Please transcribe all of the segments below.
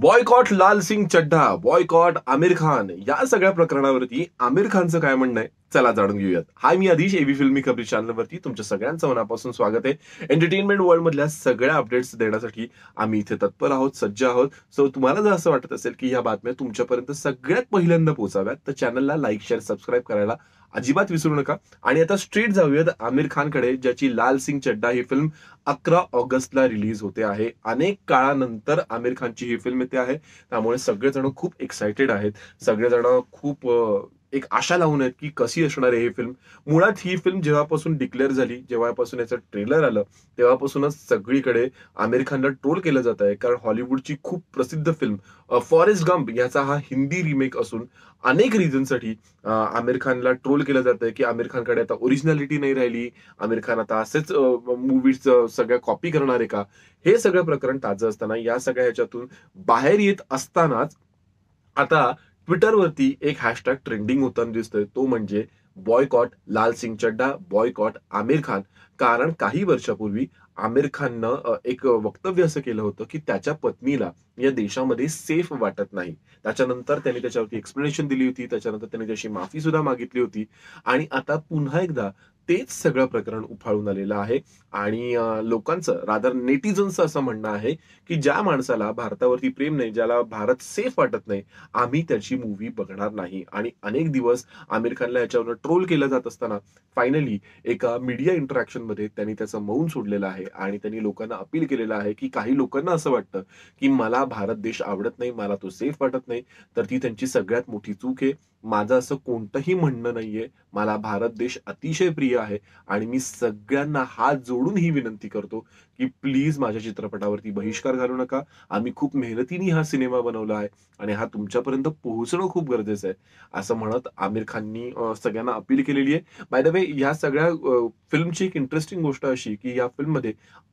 boycott Lal Singh Chaddha boycott Aamir Khan या सगळ्या प्रकरणावरती आमिर खानचं काय म्हणणं आहे चला जाणून घेऊयात हाय मी आधीच एबी फिल्मी खबरी चॅनलवरती तुमच्या सगळ्यांचं मनापासून स्वागत आहे एंटरटेनमेंट वर्ल्ड मधल्या सगळ्या अपडेट्स देण्यासाठी आम्ही इथे तत्पर आहोत सज्ज आहोत सो तुम्हाला जर असं वाटत असेल की ह्या बातम्या तुमच्यापर्यंत सगळ्यात पहिल्यांदा पोहोचाव्यात तर चॅनलला लाईक शेअर सबस्क्राईब करायला अजिबात विसरू नका आणि आता स्ट्रीट जाऊयात आमिर खानकडे ज्याची लाल सिंग चड्डा ही फिल्म अकरा ऑगस्टला रिलीज होते आहे अनेक काळानंतर आमिर खानची ही फिल्म येते आहे त्यामुळे सगळेजण खूप एक्सायटेड आहेत सगळेजण खूप एक आशा लावून आहेत की कशी असणार आहे ही फिल्म मुळात ही फिल्म जेव्हापासून डिक्लेअर झाली जेव्हापासून याचं ट्रेलर आलं तेव्हापासूनच सगळीकडे आमिर खानला ट्रोल केलं जात आहे कारण हॉलिवूडची खूप प्रसिद्ध फिल्म फॉरेस्ट गंप याचा हा हिंदी रिमेक असून अनेक रिझनसाठी आमिर खानला ट्रोल केलं जात आहे की आमिर खानकडे आता ओरिजिनॅलिटी नाही राहिली आमिर खान आता असेच मूवीज सगळ्या कॉपी करणार आहे का हे सगळं प्रकरण ताजं असताना या सगळ्या ह्याच्यातून बाहेर येत असतानाच आता ट्विटरवरती एक हॅशटॅग ट्रेंडिंग होताना दिसतोय तो म्हणजे बॉयकॉट लाल सिंग चड्डा बॉयकॉट आमिर खान कारण काही वर्षापूर्वी आमिर खाननं एक वक्तव्य असं केलं होतं की त्याच्या पत्नीला या देशामध्ये सेफ वाटत नाही त्याच्यानंतर त्यांनी त्याच्यावरती एक्सप्लेनेशन दिली होती त्याच्यानंतर त्यांनी त्याची माफी सुद्धा मागितली होती आणि आता पुन्हा एकदा तेच सगळं प्रकरण उफाळून आलेलं आहे आणि लोकांचं रादर नेटिझन्सचं असं म्हणणं आहे की ज्या माणसाला भारतावरती प्रेम नाही ज्याला भारत सेफ वाटत नाही आम्ही त्याची मूव्ही बघणार नाही आणि अनेक दिवस आमिर खानला याच्यावर ट्रोल केलं जात असताना फायनली एका मीडिया इंटरॅक्शन मध्ये त्यांनी त्याचं मौन सोडलेलं आहे आणि त्यांनी लोकांना अपील केलेलं आहे की काही लोकांना असं वाटतं की मला भारत देश आवडत नाही मला तो सेफ वाटत नाही तर ती त्यांची सगळ्यात मोठी चूक आहे माझं असं कोणतंही म्हणणं नाहीये मला भारत देश अतिशय प्रिय आहे आणि मी सगळ्यांना हात जोडून ही विनंती करतो की प्लीज माझ्या चित्रपटावरती बहिष्कार घालू नका आम्ही खूप मेहनतीने हा सिनेमा बनवला आहे आणि हा तुमच्यापर्यंत पोहोचणं खूप गरजेचं आहे असं म्हणत आमिर खाननी सगळ्यांना अपील केलेली आहे बाय द वे ह्या सगळ्या फिल्मची एक इंटरेस्टिंग गोष्ट अशी की या फिल्ममध्ये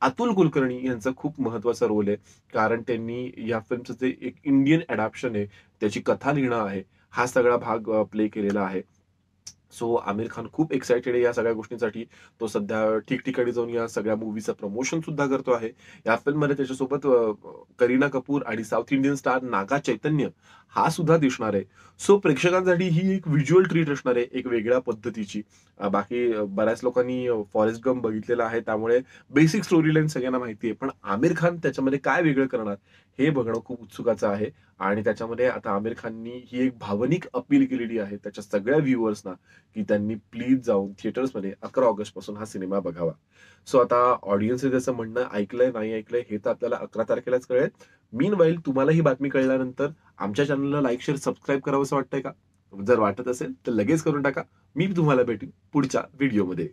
अतुल कुलकर्णी यांचा खूप महत्वाचा रोल आहे कारण त्यांनी या फिल्मचं जे एक इंडियन अडॅप्शन आहे त्याची कथा लिहिणं आहे हा सगळा भाग प्ले केलेला आहे सो आमिर खान खूप एक्सायटेड आहे या सगळ्या गोष्टींसाठी तो सध्या ठिकठिकाणी जाऊन या सगळ्या मूवीचं प्रमोशन सुद्धा करतो आहे या फिल्ममध्ये त्याच्यासोबत करीना कपूर आणि south Indian star Naga Chaitanya हा सुद्धा दिसणार आहे सो प्रेक्षकांसाठी ही एक व्हिज्युअल ट्रीट असणार आहे एक वेगळ्या पद्धतीची बाकी बऱ्याच लोकांनी फॉरेस्ट गम बघितलेला आहे त्यामुळे बेसिक स्टोरी लाईन सगळ्यांना माहिती आहे पण आमिर खान त्याच्यामध्ये काय वेगळं करणार हे बघणं खूप उत्सुकाचं आहे आणि त्याच्यामध्ये आता आमिर खाननी ही एक भावनिक अपील केलेली आहे त्याच्या सगळ्या व्ह्युअर्सना की त्यांनी प्लीज जाऊन थिएटर्समध्ये अकरा ऑगस्ट पासून हा सिनेमा बघावा सो आता ऑडियन्सने त्याचं म्हणणं ऐकलंय नाही ऐकलंय हे तर आपल्याला अकरा तारखेलाच कळेल मीन वाईल तुम्हाला ही बातमी कळल्यानंतर आमच्या चॅनलला लाईक शेअर सबस्क्राईब करावं असं वाटतंय का जर वाटत असेल तर लगेच करून टाका मी तुम्हाला भेटेन पुढच्या व्हिडिओमध्ये